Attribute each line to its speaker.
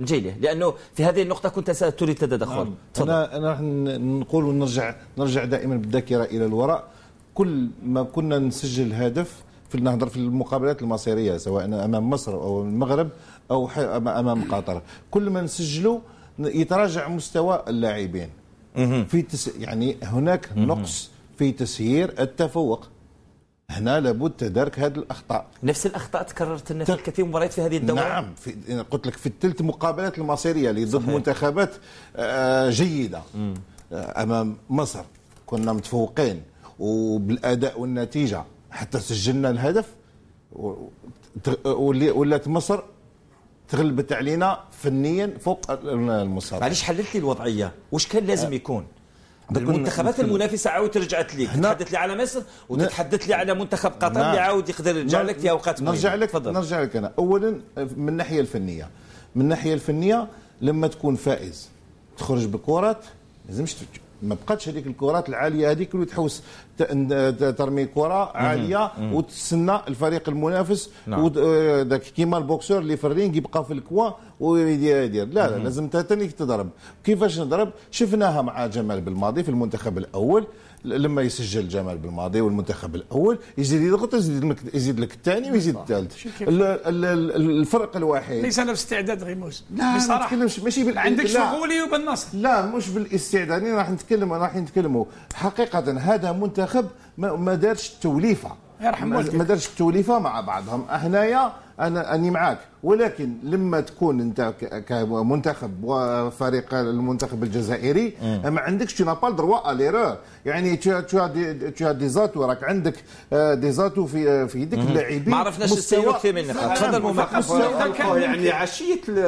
Speaker 1: الجيلة لأنه في هذه النقطة كنت تريد التدخل نعم. تفضل. أنا أنا راح نقول ونرجع نرجع دائما بالذاكرة إلى الوراء كل ما كنا نسجل هدف في نهضر في المقابلات المصيرية سواء أمام مصر أو المغرب أو أمام قطر كل ما نسجله يتراجع مستوى اللاعبين في تس... يعني هناك نقص في تسيير التفوق هنا لابد تدارك هذه الاخطاء نفس الاخطاء تكررت لنا في كثير من المباريات في هذه الدوره نعم في قلت لك في الثلث مقابلات المصيريه اللي ضد منتخبات آه، آه، جيده مم. آه، امام مصر كنا متفوقين وبالاداء والنتيجه حتى سجلنا الهدف ولات مصر تغلبت علينا فنيا فوق المستوى علاش حللت لي الوضعيه واش كان لازم يكون المنتخبات المنافسه عاود رجعت ليك تحدث لي على مصر وتتحدث لي على منتخب قطر اللي نعم. عاود يقدر يرجع نعم. لك في اوقات نرجع لك تفضل نرجع لك انا اولا من الناحيه الفنيه من الناحيه الفنيه لما تكون فائز تخرج بكرات لازمش ما بقاتش هذيك الكرات العاليه هذيك اللي تحوس ترمي كره عاليه وتستنى الفريق المنافس ذاك نعم. آه، كيما البوكسور اللي في الرينج يبقى في الكوا ويدير لا لا لازم تضرب كيفاش نضرب شفناها مع جمال بالماضي في المنتخب الاول لما يسجل جمال بالماضي والمنتخب الاول يزيد يضغط يزيد لك يزيد لك الثاني ويزيد الثالث الفرق الوحيد ليس له استعداد غيموس لا بصراحه ما ماشي بال... عندك شغولي وبالنصر لا مش بالاستعداد راح نتكلم راح نتكلموا حقيقه هذا منتخب ما, ما دارش توليفه يرحم والديك ما دارش التوليفه مع بعضهم هنايا انا اني معاك ولكن لما تكون انت كمنتخب وفريق المنتخب الجزائري ما عندكش تو نابال دروا اليرور يعني تو تو تو دي زاتو راك عندك دي آه، زاتو في في يدك اللاعبين ما عرفناش السيوك ثمن تفضل مفاقم يعني عشيه